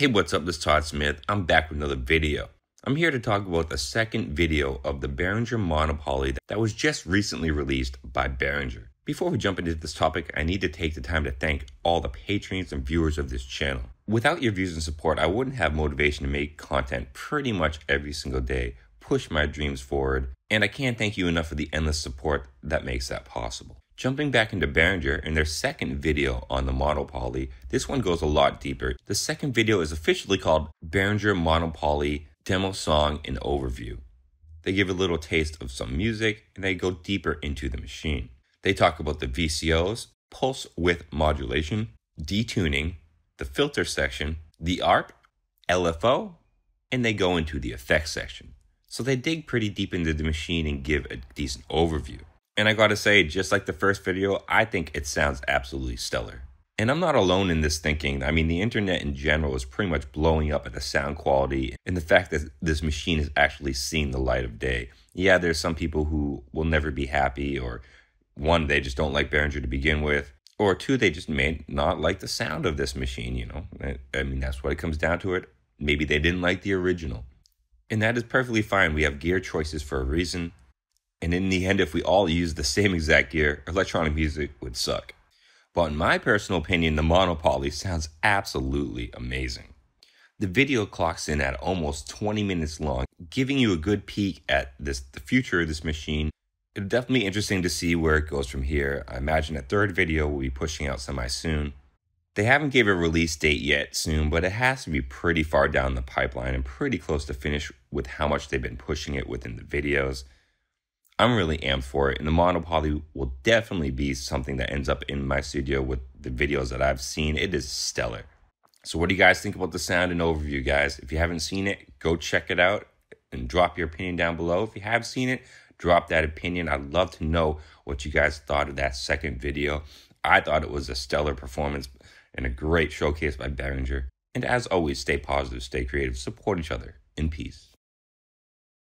Hey, what's up? This is Todd Smith. I'm back with another video. I'm here to talk about the second video of the Behringer Monopoly that was just recently released by Behringer. Before we jump into this topic, I need to take the time to thank all the patrons and viewers of this channel. Without your views and support, I wouldn't have motivation to make content pretty much every single day, push my dreams forward, and I can't thank you enough for the endless support that makes that possible. Jumping back into Behringer in their second video on the monopoly, this one goes a lot deeper. The second video is officially called Behringer Monopoly Demo Song and Overview. They give a little taste of some music and they go deeper into the machine. They talk about the VCOs, pulse width modulation, detuning, the filter section, the ARP, LFO, and they go into the effects section. So they dig pretty deep into the machine and give a decent overview. And I gotta say, just like the first video, I think it sounds absolutely stellar. And I'm not alone in this thinking. I mean, the internet in general is pretty much blowing up at the sound quality and the fact that this machine has actually seen the light of day. Yeah, there's some people who will never be happy, or one, they just don't like Behringer to begin with, or two, they just may not like the sound of this machine, you know? I mean, that's what it comes down to it. Maybe they didn't like the original. And that is perfectly fine. We have gear choices for a reason. And in the end, if we all used the same exact gear, electronic music would suck. But in my personal opinion, the Monopoly sounds absolutely amazing. The video clocks in at almost 20 minutes long, giving you a good peek at this the future of this machine. It'll definitely be interesting to see where it goes from here. I imagine a third video will be pushing out semi soon. They haven't gave a release date yet soon, but it has to be pretty far down the pipeline and pretty close to finish with how much they've been pushing it within the videos. I'm really amped for it. And the Monopoly will definitely be something that ends up in my studio with the videos that I've seen. It is stellar. So, what do you guys think about the sound and overview, guys? If you haven't seen it, go check it out and drop your opinion down below. If you have seen it, drop that opinion. I'd love to know what you guys thought of that second video. I thought it was a stellar performance and a great showcase by Behringer. And as always, stay positive, stay creative, support each other. In peace.